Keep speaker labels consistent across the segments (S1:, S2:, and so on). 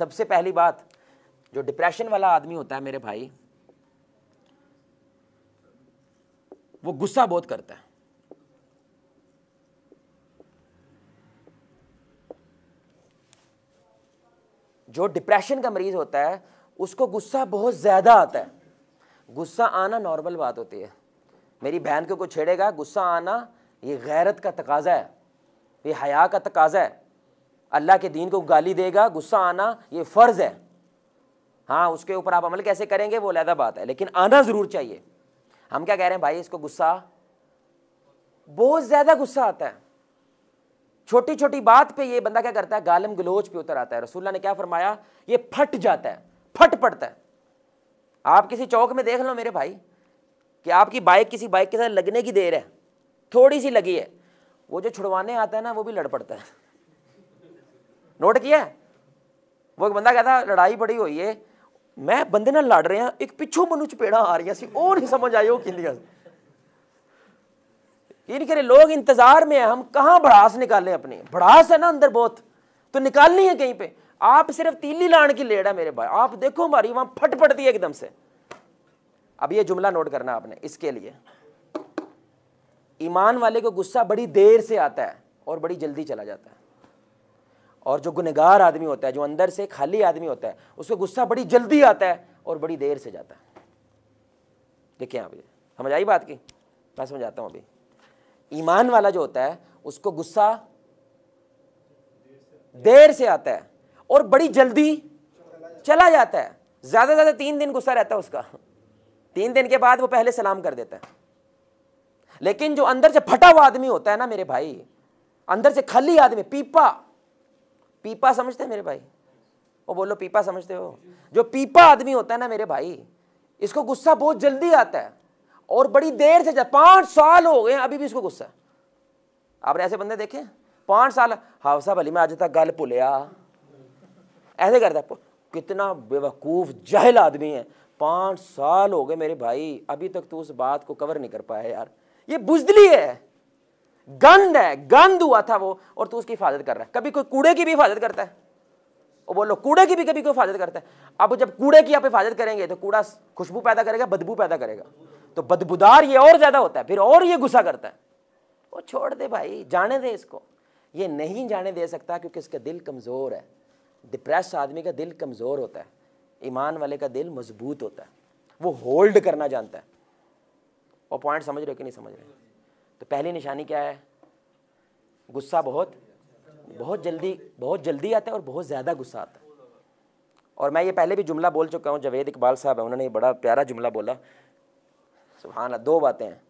S1: सबसे पहली बात जो डिप्रेशन वाला आदमी होता है मेरे भाई वो गुस्सा बहुत करता है जो डिप्रेशन का मरीज होता है उसको गुस्सा बहुत ज़्यादा आता है गुस्सा आना नॉर्मल बात होती है मेरी बहन को कोई छेड़ेगा गुस्सा आना ये गैरत का तकाजा है ये हया का तकाजा है अल्लाह के दीन को गाली देगा गुस्सा आना ये फ़र्ज़ है हाँ उसके ऊपर आप अमल कैसे करेंगे वो अलहदा बात है लेकिन आना ज़रूर चाहिए हम क्या कह रहे हैं भाई इसको गुस्सा बहुत ज़्यादा गुस्सा आता है छोटी छोटी बात पे ये बंदा क्या करता है गालम गलोच पे उतर आता है रसूल्ला ने क्या फरमाया ये फट जाता है फट पड़ता है आप किसी चौक में देख लो मेरे भाई कि आपकी बाइक किसी बाइक के साथ लगने की देर है थोड़ी सी लगी है वो जो छुड़वाने आता है ना वो भी लड़ पड़ता है नोट किया वो एक बंदा कहता लड़ाई बड़ी हुई है मैं बंदे ਨਾਲ लड़ रहा ਇੱਕ ਪਿੱਛੋਂ ਮੈਨੂੰ ਚਪੇੜਾਂ ਆ ਰਹੀਆਂ ਸੀ ਉਹ ਨਹੀਂ समझ आई वो ਕਿੰਦੀਆਂ ये नहीं करे लोग इंतजार में है हम कहाँ भड़ास निकालें अपनी भड़ास है ना अंदर बहुत तो निकालनी है कहीं पे आप सिर्फ तीली लाण की लेड़ है मेरे भाई आप देखो हमारी वहां फट पड़ती है एकदम से अब ये जुमला नोट करना आपने इसके लिए ईमान वाले को गुस्सा बड़ी देर से आता है और बड़ी जल्दी चला जाता है और जो गुनहगार आदमी होता है जो अंदर से खाली आदमी होता है उसको गुस्सा बड़ी जल्दी आता है और बड़ी देर से जाता है देखिए आप समझ आई बात की मैं समझाता हूँ अभी ईमान वाला जो होता है उसको गुस्सा देर से आता है और बड़ी जल्दी चला जाता है ज़्यादा ज़्यादा तीन दिन गुस्सा रहता है उसका तीन दिन के बाद वो पहले सलाम कर देता है लेकिन जो अंदर से फटा हुआ आदमी होता है ना मेरे भाई अंदर से खाली आदमी पीपा पीपा समझते हैं मेरे भाई वो बोलो पीपा समझते हो जो पीपा आदमी होता है ना मेरे भाई इसको गुस्सा बहुत जल्दी आता है और बड़ी देर से पाँच साल हो गए अभी भी इसको गुस्सा आपने ऐसे बंदे देखे पाँच साल हाफ साहब अली मैं आज तक गल भुलिया ऐसे करता है कितना बेवकूफ़ जहल आदमी है पाँच साल हो गए मेरे भाई अभी तक तो उस बात को कवर नहीं कर पाया यार ये बुजदली है गंद है गंद हुआ था वो और तू उसकी हिफाजत कर रहा है कभी कोई कूड़े की भी हिफाजत करता है और बोलो कूड़े की भी कभी कोई हिफाजत करता है अब जब कूड़े की आप हिफाजत करेंगे तो कूड़ा खुशबू पैदा करेगा बदबू पैदा करेगा तो बदबूदार ये और ज़्यादा होता है फिर और ये गुस्सा करता है वो छोड़ दे भाई जाने दे इसको ये नहीं जाने दे सकता क्योंकि इसका दिल कमज़ोर है डिप्रेस आदमी का दिल कमज़ोर होता है ईमान वाले का दिल मजबूत होता है वो होल्ड करना जानता है वो पॉइंट समझ रहे हो कि नहीं समझ रहे तो पहली निशानी क्या है गुस्सा बहुत बहुत जल्दी बहुत जल्दी आता है और बहुत ज़्यादा गुस्सा आता है और मैं ये पहले भी जुमला बोल चुका हूँ जवेद इकबाल साहब है उन्होंने बड़ा प्यारा जुमला बोला सुबहाना दो बातें हैं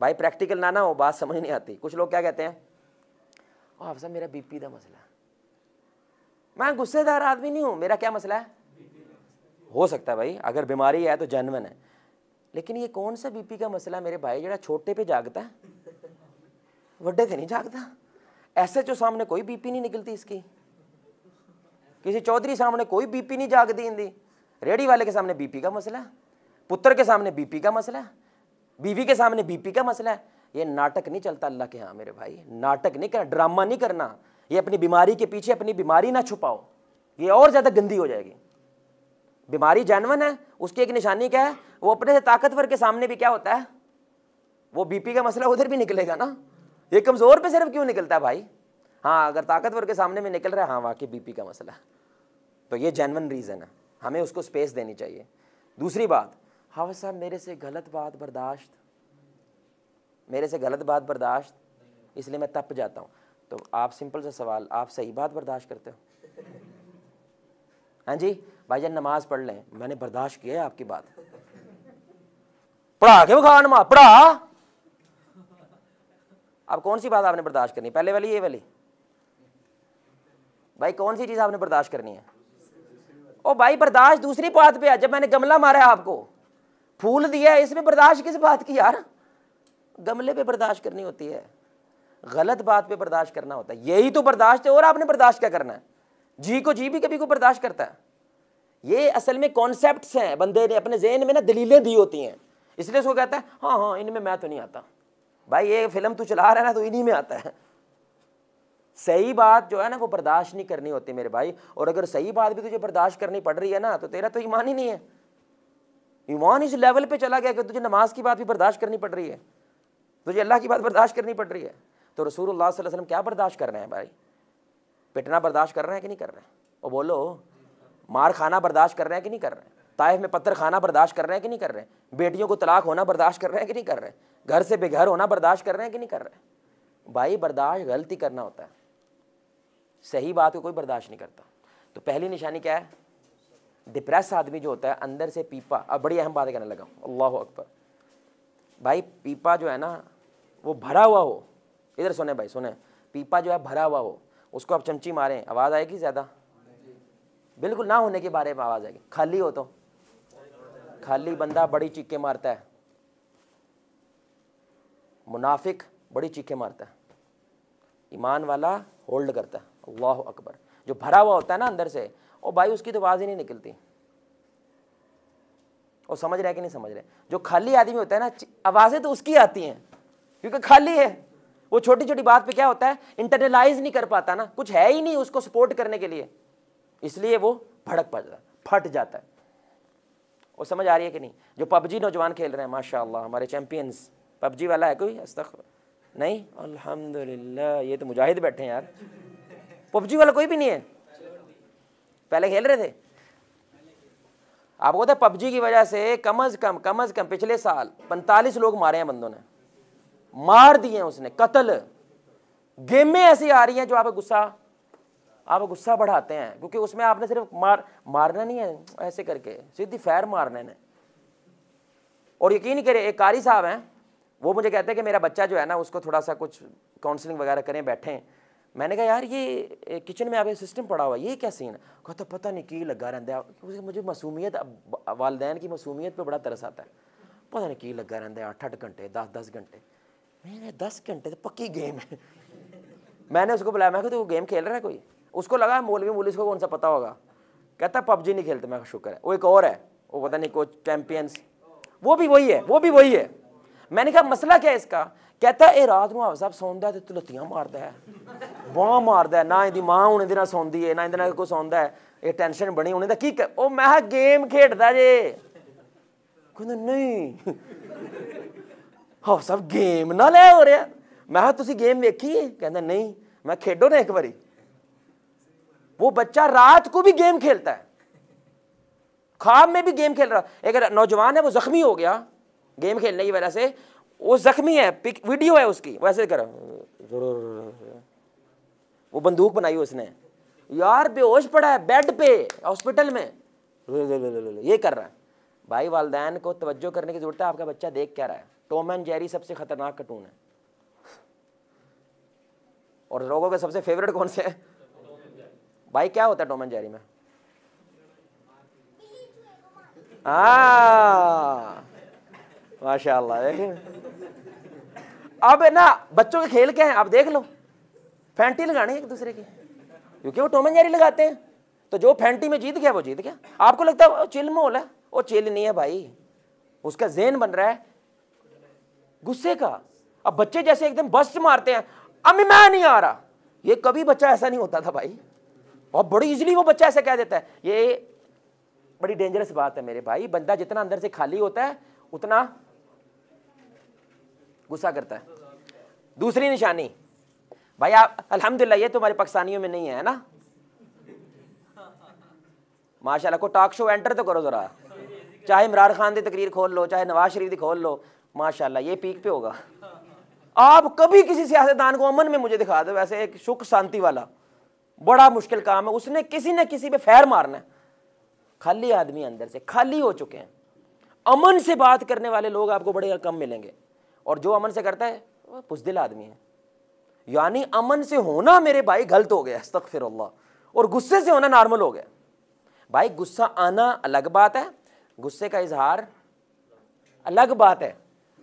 S1: भाई प्रैक्टिकल ना ना हो बात समझ नहीं आती कुछ लोग क्या कहते हैं आप साहब मेरा बीपी का मसला मैं गुस्सेदार आदमी नहीं हूँ मेरा क्या मसला है हो सकता है भाई अगर बीमारी है तो जनवन है लेकिन ये कौन सा बीपी का मसला मेरे भाई जरा छोटे पे जागता है नहीं जागता एस एच ओ सामने कोई बीपी नहीं निकलती इसकी किसी चौधरी सामने कोई बीपी नहीं जागती इनकी रेडी वाले के सामने बीपी का मसला पुत्र के सामने बीपी का मसला बीवी के सामने बीपी का मसला है ये नाटक नहीं चलता अल्लाह के यहाँ मेरे भाई नाटक नहीं करना ड्रामा नहीं करना ये अपनी बीमारी के पीछे अपनी बीमारी ना छुपाओ ये और ज़्यादा गंदी हो जाएगी बीमारी जानवर है उसकी एक निशानी क्या है वो अपने से ताकतवर के सामने भी क्या होता है वो बीपी का मसला उधर भी निकलेगा ना ये कमज़ोर पे सिर्फ क्यों निकलता है भाई हाँ अगर ताकतवर के सामने में निकल रहा है हाँ वाकई बीपी का मसला तो ये जेनवन रीज़न है हमें उसको स्पेस देनी चाहिए दूसरी बात हावा साहब मेरे से गलत बात बर्दाश्त मेरे से गलत बात बर्दाश्त इसलिए मैं तप जाता हूँ तो आप सिंपल सा सवाल आप सही बात बर्दाश्त करते हो हाँ जी भाई जान नमाज पढ़ लें मैंने बर्दाश्त किया है आपकी बात पढ़ा के वो खा नमाज पढ़ा अब कौन सी बात आपने बर्दाश्त करनी पहले वाली ये वाली भाई कौन सी चीज़ आपने बर्दाश्त करनी है ओ भाई बर्दाश्त दूसरी बात पे है जब मैंने गमला मारा आपको फूल दिया इसमें बर्दाश्त किस बात की यार गमले पे बर्दाश्त करनी होती है गलत बात पे बर्दाश्त करना होता है यही तो बर्दाश्त है और आपने बर्दाश्त क्या करना है जी को जी भी कभी को बर्दाश्त करता है ये असल में कॉन्सेप्ट हैं बंदे ने अपने जहन में ना दलीलें दी होती हैं इसलिए उसको कहता है हाँ हाँ इनमें मैं तो नहीं आता भाई ये फिल्म तू चला रहा है ना तो इन्हीं में आता है सही बात जो है ना वो बर्दाश्त नहीं करनी होती मेरे भाई और अगर सही बात भी तुझे बर्दाश्त करनी पड़ रही है ना तो तेरा तो ईमान ही नहीं है ईमान इस लेवल पे चला गया कि तुझे नमाज की बात भी बर्दाश्त करनी पड़ रही है तुझे अल्लाह की बात बर्दाश्त करनी पड़ रही है तो रसूल वसल्लम क्या बर्दाश्त कर रहे हैं भाई पिटना बर्दाश्त कर रहे हैं कि नहीं कर रहे हैं और बोलो मार खाना बर्दाश्त कर रहे हैं कि नहीं कर रहे हैं ताइफ में पत्थर खाना बर्दाश्त कर रहे हैं कि नहीं कर रहे हैं बेटियों को तलाक होना बर्दाश्त कर रहे हैं कि नहीं कर रहे हैं घर से बेघर होना बर्दाश्त कर रहे हैं कि नहीं कर रहे हैं भाई बर्दाश्त गलती करना होता है सही बात को कोई बर्दाश्त नहीं करता तो पहली निशानी क्या है डिप्रेस आदमी जो होता है अंदर से पीपा अब बड़ी अहम बातें करने लगा अल्लाह अकबर भाई पीपा जो है ना वो भरा हुआ हो इधर सुने भाई सुने पीपा जो है भरा हुआ हो उसको आप चमची मारें आवाज़ आएगी ज़्यादा बिल्कुल ना होने के बारे में आवाज़ आएगी खाली हो तो खाली बंदा बड़ी चिक्के मारता है मुनाफिक बड़ी चीखे मारता है ईमान वाला होल्ड करता है अल्लाह अकबर जो भरा हुआ होता है ना अंदर से और भाई उसकी तो आवाज़ ही नहीं निकलती और समझ रहे कि नहीं समझ रहे जो खाली आदमी होता है ना आवाज़ें तो उसकी आती हैं क्योंकि खाली है वो छोटी छोटी बात पे क्या होता है इंटरनलाइज नहीं कर पाता ना कुछ है ही नहीं उसको सपोर्ट करने के लिए इसलिए वो भड़क पड़ता है फट जाता है वो समझ आ रही है कि नहीं जो पबजी नौजवान खेल रहे हैं माशा हमारे चैंपियंस पबजी वाला है कोई अस्तख नहीं अल्हम्दुलिल्लाह ये तो मुजाहिद बैठे हैं यार पबजी वाला कोई भी नहीं है पहले खेल रहे थे आपको पता पबजी की वजह से कम अज कम कम अज कम पिछले साल पैंतालीस लोग मारे हैं बंदों ने मार दिए हैं उसने कत्ल गेमें ऐसी आ रही हैं जो आप गुस्सा आप गुस्सा बढ़ाते हैं क्योंकि उसमें आपने सिर्फ मार मारना नहीं है ऐसे करके सीधी फैर मारने ने और यकीन करें एक कारी साहब हैं वो मुझे कहते हैं कि मेरा बच्चा जो है ना उसको थोड़ा सा कुछ काउंसलिंग वगैरह करें बैठें मैंने कहा यार ये किचन में आपका सिस्टम पड़ा हुआ ये क्या सीन है कहता पता नहीं की लगा रहा है मुझे मसूमियत वालदेन की मसूमियत पर बड़ा तरस आता है पता नहीं की लगा रहा है अठ अठ घंटे दस दस घंटे मैंने दस घंटे तो पक्की गेम है मैंने उसको बुलाया मैं तू गेम खेल रहा है कोई उसको लगा मौलवी मोलिस को कौन सा पता होगा कहता पबजी नहीं खेलते मैं शुक्र है वो एक और है वो पता नहीं कोच चैम्पियंस वो भी वही है वो भी वही है मैंने कहा मसला क्या है इसका कहता है रात को साहब सौंद है तो लुत्तियाँ मारद बह मार ना इंधी माँ हूँ इंटर सौंती है ना इंटर कोई सौंद है ये टेंशन बनी उन्हें की मैं गेम खेडता जे कहीं हाउ साहब गेम ना लै हो रहा मैं तुम गेम वेखी कहते नहीं मैं खेडो ना एक बारी वो बच्चा रात को भी गेम खेलता है खाब में भी गेम खेल रहा एक नौजवान है वो जख्मी हो गया गेम खेलने की वजह से वो जख्मी है पिक वीडियो है उसकी वैसे कर वो बंदूक बनाई उसने यार बेहोश पड़ा है बेड पे हॉस्पिटल में ये कर रहा है भाई वालदेन को तवज्जो करने की ज़रूरत है आपका बच्चा देख क्या रहा है टॉम एंड जेरी सबसे ख़तरनाक कार्टून है और लोगों के सबसे फेवरेट कौन से हैं भाई क्या होता है टॉम एंड जेरी में आ हाँ। माशाल्लाह अब ना बच्चों के खेल क्या है आप देख लो फैंटी लगानी एक दूसरे की क्योंकि वो टोमन जारी लगाते हैं तो जो फैंटी में जीत गया वो जीत गया आपको लगता है चिल मोल है वो चिल नहीं है भाई उसका जेन बन रहा है गुस्से का अब बच्चे जैसे एकदम बस्ट मारते हैं अम्मी मैं नहीं आ रहा ये कभी बच्चा ऐसा नहीं होता था भाई और बड़ी इजीली वो बच्चा ऐसा कह देता है ये बड़ी डेंजरस बात है मेरे भाई बंदा जितना अंदर से खाली होता है उतना गुस्सा करता है दूसरी निशानी भाई आप अलहमदिल्ला ये तुम्हारे तो पाकिस्तानियों में नहीं है ना माशाल्लाह को टॉक शो एंटर तो करो ज़रा चाहे इमरान खान की तकरीर खोल लो चाहे नवाज शरीफ की खोल लो माशाल्लाह ये पीक पे होगा आप कभी किसी सियासतदान को अमन में मुझे दिखा दो वैसे एक सुख शांति वाला बड़ा मुश्किल काम है उसने किसी न किसी पे फैर मारना है खाली आदमी अंदर से खाली हो चुके हैं अमन से बात करने वाले लोग आपको बड़े कम मिलेंगे और जो अमन से करता है वह पुजदिल आदमी है यानी अमन से होना मेरे भाई गलत हो गया फिर और गुस्से से होना नॉर्मल हो गया भाई गुस्सा आना अलग बात है गुस्से का इजहार अलग बात है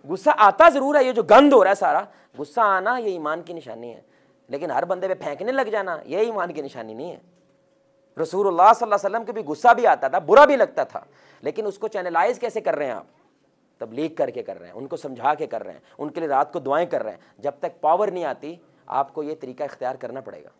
S1: गुस्सा आता ज़रूर है ये जो गंद हो रहा है सारा गुस्सा आना ये ईमान की निशानी है लेकिन हर बंदे पे फेंकने लग जाना ये ईमान की निशानी नहीं है रसूलुल्लाह सल्लल्लाहु अलैहि वसल्लम को भी गुस्सा भी आता था बुरा भी लगता था लेकिन उसको चैनलाइज कैसे कर रहे हैं आप तबलीग करके कर रहे हैं उनको समझा के कर रहे हैं उनके लिए रात को दुआएं कर रहे हैं जब तक पावर नहीं आती आपको ये तरीका इख्तियार करना पड़ेगा